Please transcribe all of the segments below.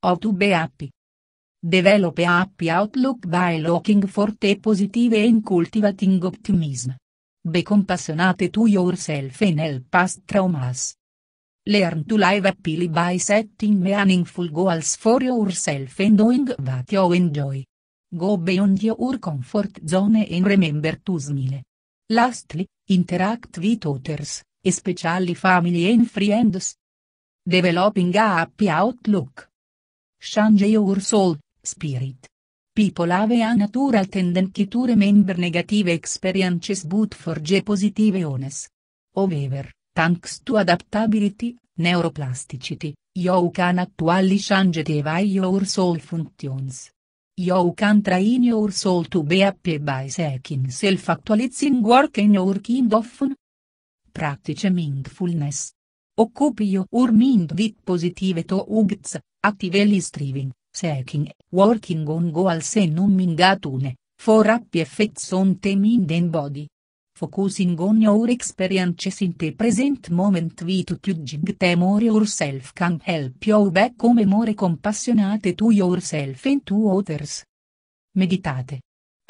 How to be happy. Develop a happy outlook by looking for the positive and cultivating optimism. Be compassionate to yourself and help past traumas. Learn to live happily by setting meaningful goals for yourself and doing what you enjoy. Go beyond your comfort zone and remember to smile. Lastly, interact with others, especially family and friends. Developing a happy outlook. Change your soul, spirit. People have a natural tendency to remember negative experiences but forge positive ones. However, thanks to adaptability, neuroplasticity, you can actually change the way your soul functions. You can train your soul to be happy by seeking self-actualizing work in your kind of Practice mindfulness. Occupi your mind with positive thoughts, attive striving, seeking, working on goals and humming atune, for happy effects on them in den body. Focusing on your experiences in the present moment with judging them or yourself can help you become more compassionate to yourself and to others. Meditate.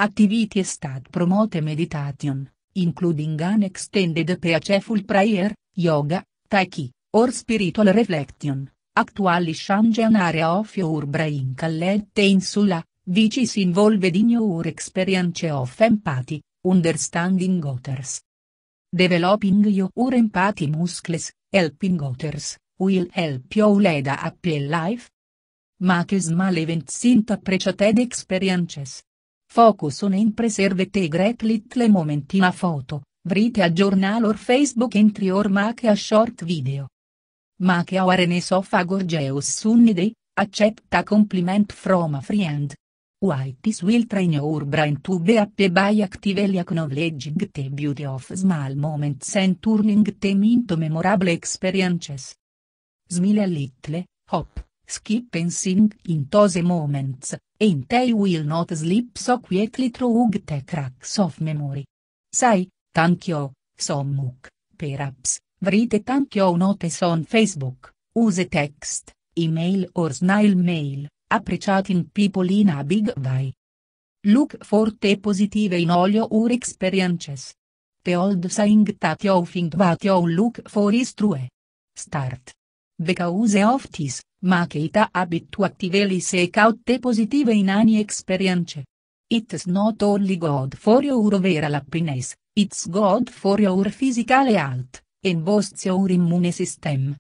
Activity stat promote meditation, including an extended peaceful prayer, yoga, tai chi, or spiritual reflection. Attuali Actuali Shanghen area of your brain callette insula, vici si involve in your experience of empathy, understanding others. Developing your empathy muscles, helping others, will help you lead a happy life. Make small events into appreciated experiences. Focus on in preserve te great little moment in a photo, vrite a journal or Facebook entry or make a short video ma che are gorgeus sunnidae, accetta compliment from a friend. White is will train your brain to be happy by actively acknowledging the beauty of small moments and turning them into memorable experiences. Smile a little, hop, skip and sing in those moments, and they will not slip so quietly through the cracks of memory. Sai, thank you, so much, perhaps, Vrite tankio notes on Facebook, use text, email or snail mail, appreciating people in a big way. Look for the positive in all your experiences. The old saying that you think that you look for is true. Start. Because of this, make it a habit to actively seek out the positive in any experience. It's not only God for your overall happiness, it's God for your physical health en vos your immune system.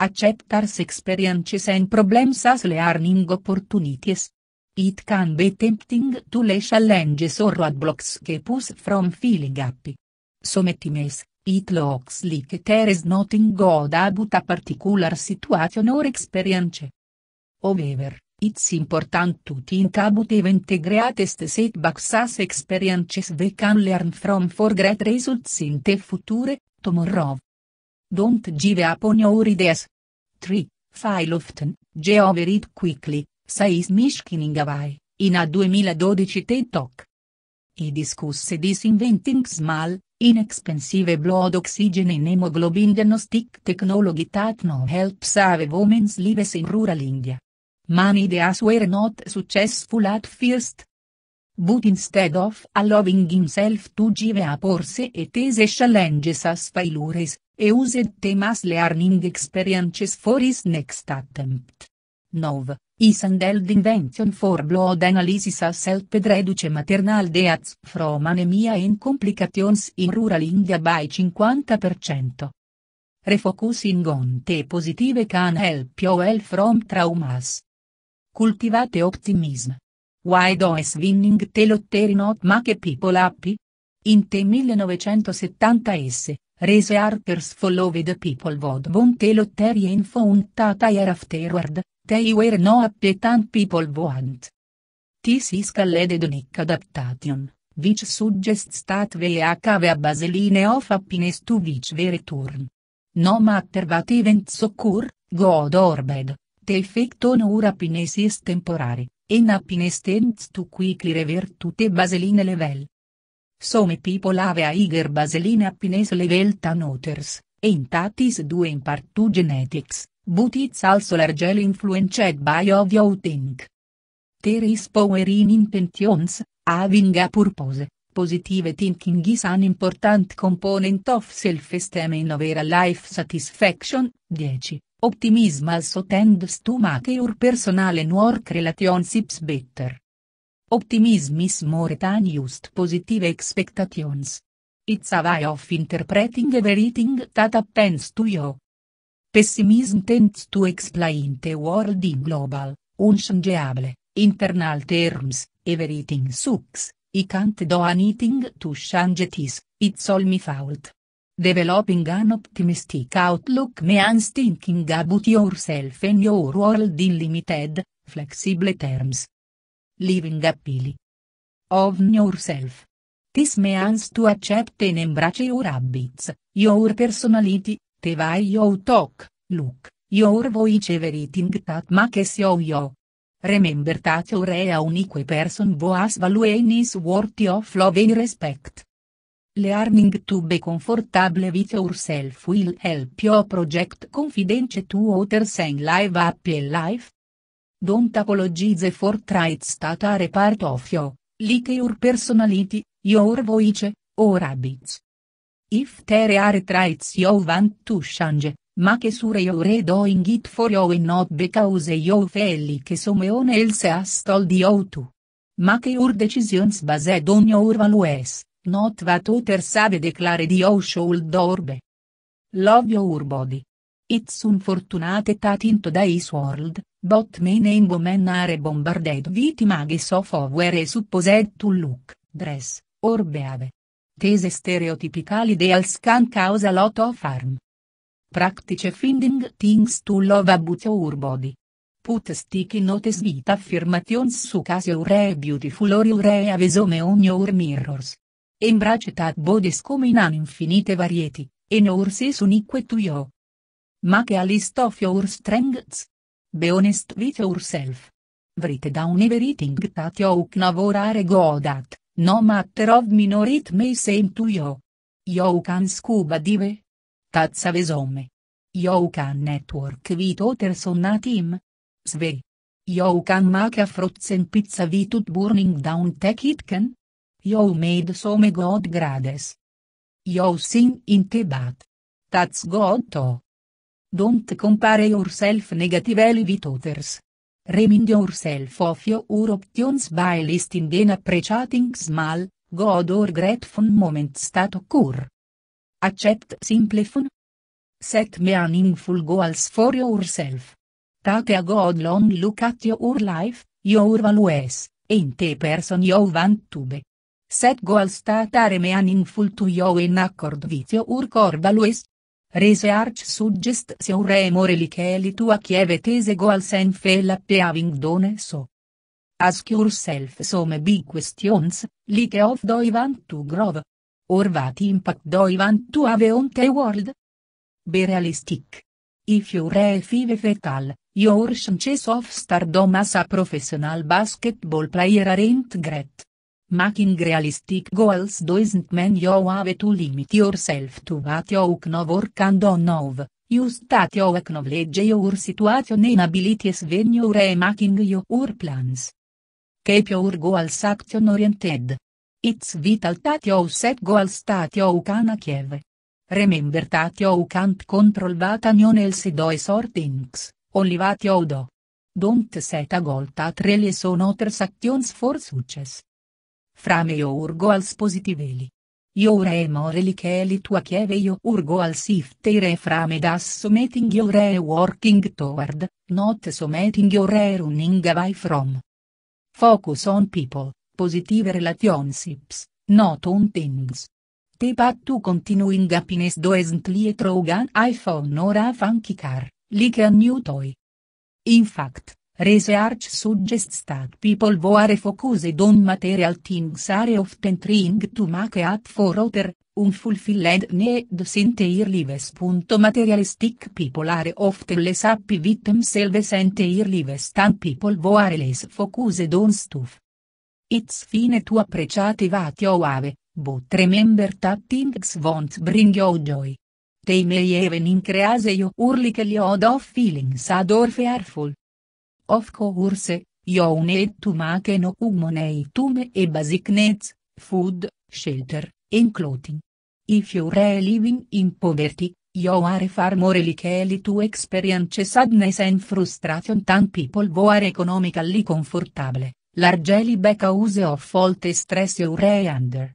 Acceptars experiences and problems as learning opportunities. It can be tempting to le challenges or roadblocks que push from feeling happy. Sometimes, it looks like there is nothing good about a particular situation or experience. However, it's important to think about even event greatest setbacks as experiences we can learn from for great results in the future, tomorrow. Don't give up on your ideas. 3. File often, get over it quickly, says Mishkin in Gavai, in a 2012 TED Talk. He discusses disinventing small, inexpensive blood oxygen and hemoglobin diagnostic technology that now helps save women's lives in rural India. Many ideas were not successful at first, But instead of allowing himself to give up horse et his challenges as failures, he used them as learning experiences for his next attempt. 9. Is and handled invention for blood analysis as help reduce maternal deaths from anemia and complications in rural India by 50%. Refocusing on the positive can help you well from traumas. Cultivate optimism. Why do is winning the lottery not make people happy? In the 1970 s, Rese Harper's followed people vod won the lottery and found that year afterward, they were no happy and people want. This is called hedonic adaptation, which suggests that we have a baseline of happiness to which we return. No matter what events occur, good or bad, the effect on our happiness is temporary in happiness tends to quickly revert to the baseline level. Some people have a higher baseline happiness level than others, and that is due in part to genetics, but it's also largely influenced by how you think. There is power in intentions, having a purpose, positive thinking is an important component of self-esteem and overall life satisfaction, 10. Optimism also tends to make your personal and work relationships better. Optimism is more than just positive expectations. It's a way of interpreting everything that happens to you. Pessimism tends to explain the world in global, unchangeable, internal terms, everything sucks, I can't do anything to change this, it's all my fault. Developing an optimistic outlook means thinking about yourself and your world in limited, flexible terms. Living appeal. Of yourself. This means to accept and embrace your habits, your personality, the way you talk, look, your voice everything that makes you you. Remember that your a unique person voice value and is worthy of love and respect. Learning to be comfortable with yourself will help your project confidence to others in live happy life. Don't apologize for traits that are part of you, like your personality, your voice, or habits. If there are traits you want to change, make sure you're doing it for you and not because you feel like someone else has told you to. Make your decisions based on your values. Not what save declare di you should orbe. Love your body. It's unfortunate that into this world, but men and women are bombarded with images of our supposed to look, dress, or behave. Tese stereotypical ideals can cause a lot of harm. Practice finding things to love about your body. Put sticky notes with affirmations su case your beautiful or your some on your mirrors tat bodes come in an infinite varieti, en ursis unique tuio. Ma che of your strengths. Be honest with yourself. Vrite down everything that you knavorare godat, no matter of minor it may seem to you. You can scuba dive. Tazza vesome. You can network with others on a team. Sve. You can make a frozen pizza without burning down tech it can. Yo made some God grades. Yo sin into that. That's God to. Don't compare yourself negatively with others. Remind yourself of your options by listing in appreciating small, God or grateful moments that occur. Accept simple fun. Set meaningful goals for yourself. Take a God long look at your life, your values, and the person you want to be. Set goal statare meaning full to you in accord with your core values. Research suggests your remore likely to achieve these goals and fail at having done so. Ask yourself some big questions, like of do I want to grow? Or what impact do I want to have on the world? Be realistic. If you five fetal, your chances of stardom as a professional basketball player aren't great. Making realistic goals doesn't mean you have to limit yourself to what you can work and know. Use that you acknowledge your situation and abilities when you are making your plans. Keep your goals action-oriented. It's vital that you set goals that you can achieve. Remember that you can't control what anyone else does or thinks, only what you do. Don't set a goal that relies on other actions for success. Frame io urgo als positiveli. Io re moreli che li tua chieve io urgo al siftei re frame das someting io re working toward, not someting io re running away from. Focus on people, positive relationships, not on things. Te pat tu continuing happiness doesn't lietro gan iPhone or a funky car, like a new toy. In fact, rese arch suggests that people were focused on material things are often trying to make up for other, unfulfilled needs in their lives. Materialistic people are often less happy with themselves and their lives than people who are less focused on stuff. It's fine to appreciate what you have, but remember that things won't bring you joy. They may even increase your early feelings or feelings ador fearful of course, you need to make no money to e basic needs, food, shelter, and clothing. If you are living in poverty, you are far more likely to experience sadness and frustration than people who are economically comfortable, largely because of fault stress you are under.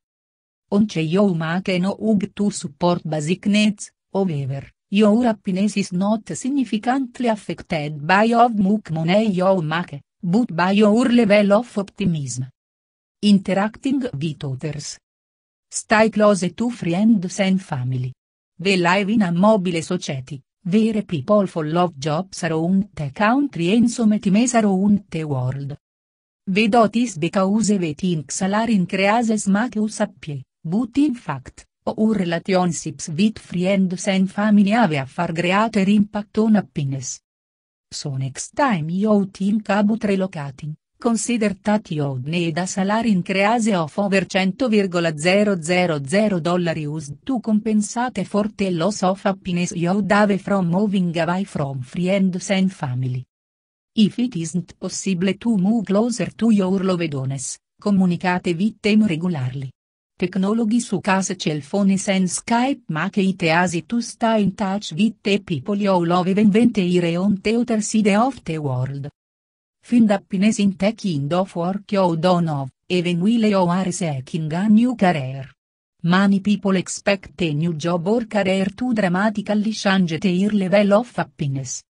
Once you make no hug to support basic needs, however, Your happiness is not significantly affected by how much money you make, but by your level of optimism. Interacting with others. Stay close to friends and family. They live in a mobile society, where people full of jobs around the country and some sometimes around the world. this because we think salary increases make us happy, but in fact, Our relationships with friends and family have a far greater impact on happiness. So next time you think about relocating, consider that you need a salary increase of over 100,000 dollari used to compensate for the loss of happiness you have from moving away from friends and family. If it isn't possible to move closer to your loved ones, communicate with them regularly. Technology su case cell phones and Skype make it easy to stay in touch with the people you love even when they on the other side of the world. Find happiness in taking of work you don't know, even while you are seeking a new career. Many people expect a new job or career to dramatically change their level of happiness.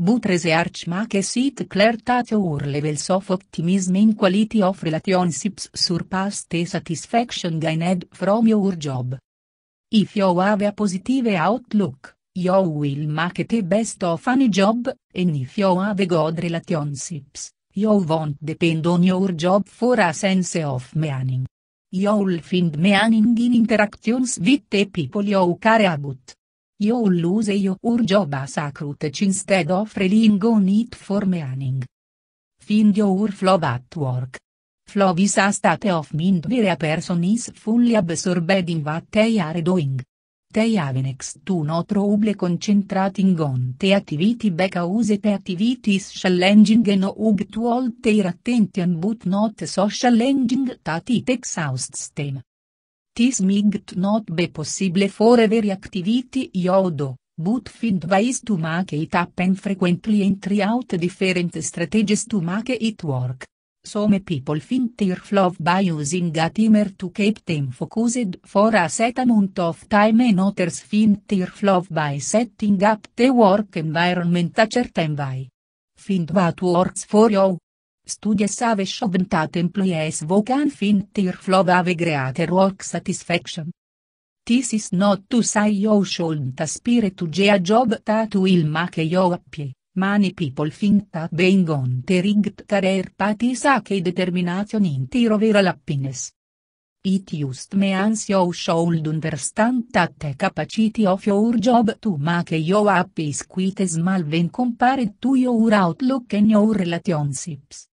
Butrese Archmake sit clertate urlevels of optimism in quality of relationships surpassed satisfaction gained from your job. If you have a positive outlook, you will make the best of any job, and if you have good relationships, you won't depend on your job for a sense of meaning. You will find meaning in interactions with the people you care about. Io will use your job as a crutch instead of relying on it for meaning. Find your flow at work. Flow is a state of mind where a person is fully absorbed in what they are doing. They have next to no trouble concentrating on the activity because the activity is challenging and hug to all their attention but not so challenging that it exhausts them. This might not be possible for every activity you do, but find ways to make it happen frequently and try out different strategies to make it work. Some people find their flow by using a timer to keep them focused for a set amount of time and others find their flow by setting up the work environment a certain way. Find what works for you studies have shown that employees who can find their flow have greater work satisfaction. This is not to say you shouldn't aspire to a job that will make you happy, many people think that being on the rigged career path is a key determination in their overall happiness. It just means you should understand that the capacity of your job to make you happy is quite small when compared to your outlook and your relationships.